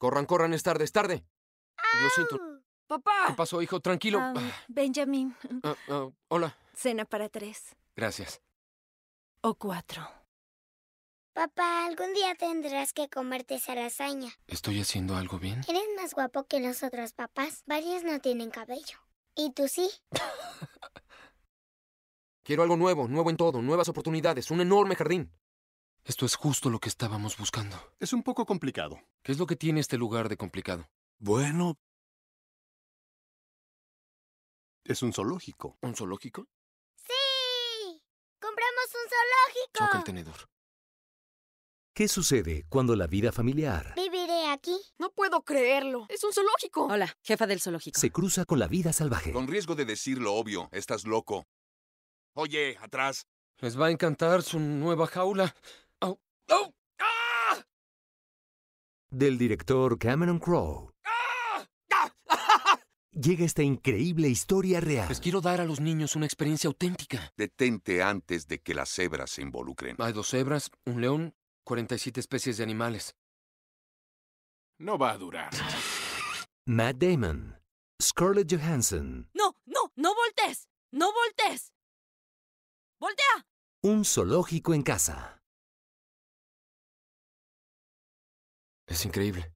Corran, corran, es tarde, es tarde. Lo siento. ¡Ah! ¡Papá! ¿Qué pasó, hijo? Tranquilo. Ah, ah. Benjamin. hola. Cena para tres. Gracias. O cuatro. Papá, algún día tendrás que comerte esa lasaña. ¿Estoy haciendo algo bien? Eres más guapo que los otros papás. Varios no tienen cabello. ¿Y tú sí? Quiero algo nuevo, nuevo en todo, nuevas oportunidades, un enorme jardín. Esto es justo lo que estábamos buscando. Es un poco complicado. ¿Qué es lo que tiene este lugar de complicado? Bueno... Es un zoológico. ¿Un zoológico? ¡Sí! ¡Compramos un zoológico! Choca el tenedor. ¿Qué sucede cuando la vida familiar... Viviré aquí. No puedo creerlo. Es un zoológico. Hola, jefa del zoológico. Se cruza con la vida salvaje. Con riesgo de decir lo obvio, estás loco. Oye, atrás. Les va a encantar su nueva jaula. Oh, ah. Del director Cameron Crowe. Ah, ah. Llega esta increíble historia real. Les quiero dar a los niños una experiencia auténtica. Detente antes de que las cebras se involucren. Hay dos cebras, un león, 47 especies de animales. No va a durar. Matt Damon. Scarlett Johansson. No, no, no voltees. No voltees. Voltea. Un zoológico en casa. Es increíble.